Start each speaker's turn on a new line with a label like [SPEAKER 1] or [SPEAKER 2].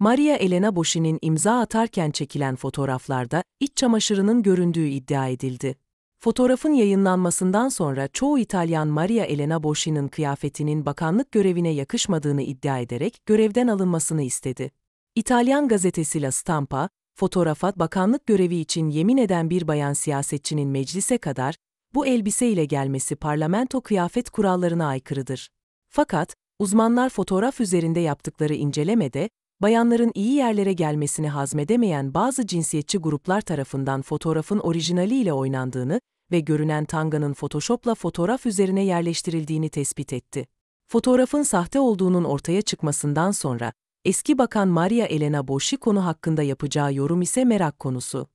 [SPEAKER 1] Maria Elena Boşi'nin imza atarken çekilen fotoğraflarda iç çamaşırının göründüğü iddia edildi. Fotoğrafın yayınlanmasından sonra çoğu İtalyan Maria Elena Boşi'nin kıyafetinin bakanlık görevine yakışmadığını iddia ederek görevden alınmasını istedi. İtalyan gazetesi La Stampa, fotoğrafa bakanlık görevi için yemin eden bir bayan siyasetçinin meclise kadar bu elbise ile gelmesi parlamento kıyafet kurallarına aykırıdır. Fakat uzmanlar fotoğraf üzerinde yaptıkları incelemede bayanların iyi yerlere gelmesini hazmedemeyen bazı cinsiyetçi gruplar tarafından fotoğrafın orijinaliyle oynandığını ve görünen tanganın Photoshop'la fotoğraf üzerine yerleştirildiğini tespit etti. Fotoğrafın sahte olduğunun ortaya çıkmasından sonra, eski bakan Maria Elena Boschi konu hakkında yapacağı yorum ise merak konusu.